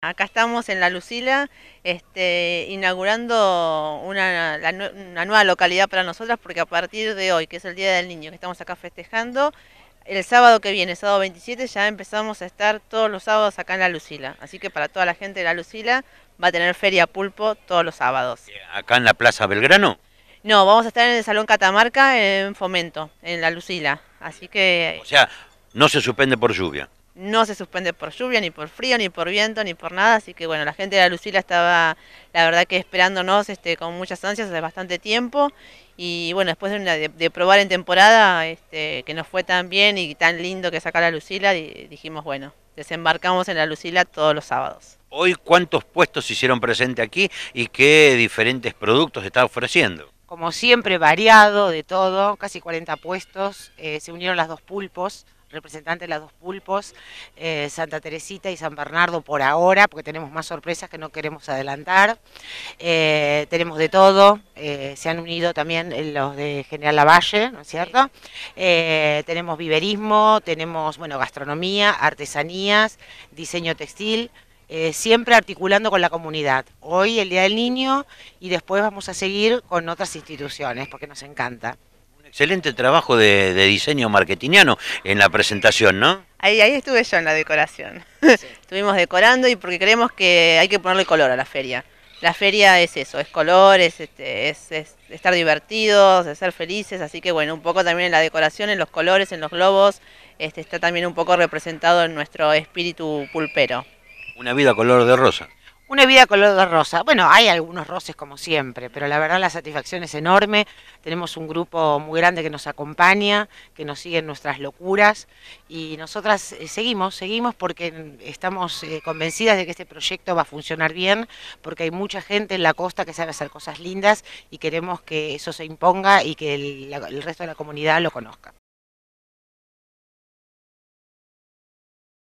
Acá estamos en La Lucila, este, inaugurando una, una, nueva localidad para nosotras, porque a partir de hoy, que es el Día del Niño, que estamos acá festejando, el sábado que viene, sábado 27, ya empezamos a estar todos los sábados acá en La Lucila. Así que para toda la gente de La Lucila va a tener Feria Pulpo todos los sábados. Eh, ¿Acá en la Plaza Belgrano? No, vamos a estar en el Salón Catamarca en Fomento, en La Lucila. Así que... O sea, no se suspende por lluvia no se suspende por lluvia, ni por frío, ni por viento, ni por nada. Así que bueno, la gente de la Lucila estaba, la verdad que esperándonos este, con muchas ansias hace bastante tiempo. Y bueno, después de, probar en temporada, este, que nos fue tan bien y tan lindo que sacar la Lucila, dijimos, bueno, desembarcamos en la Lucila todos los sábados. Hoy, ¿cuántos puestos se hicieron presente aquí y qué diferentes productos está ofreciendo? Como siempre, variado de todo, casi 40 puestos. Eh, se unieron las dos pulpos representante de las dos pulpos, eh, Santa Teresita y San Bernardo por ahora, porque tenemos más sorpresas que no queremos adelantar. Eh, tenemos de todo, eh, se han unido también los de General Lavalle, ¿no es cierto? tenemos viverismo, tenemos, bueno, gastronomía, artesanías, diseño textil. siempre articulando con la comunidad. Hoy el Día del Niño y después vamos a seguir con otras instituciones porque nos encanta excelente trabajo de, diseño marketingiano en la presentación, ¿no? Ahí, estuve yo en la decoración. Estuvimos decorando y porque creemos que hay que ponerle color a la feria. La feria es eso, es color, este, es, estar divertidos, es ser felices, así que bueno, un poco también en la decoración, en los colores, en los globos, este, está también un poco representado en nuestro espíritu pulpero. Una vida color de rosa. Una vida color de rosa. Bueno, hay algunos roces como siempre, pero la verdad la satisfacción es enorme. Tenemos un grupo muy grande que nos acompaña, que nos sigue en nuestras locuras y nosotras eh, seguimos, seguimos porque estamos eh, convencidas de que este proyecto va a funcionar bien, porque hay mucha gente en la costa que sabe hacer cosas lindas y queremos que eso se imponga y que el resto de la comunidad lo conozca.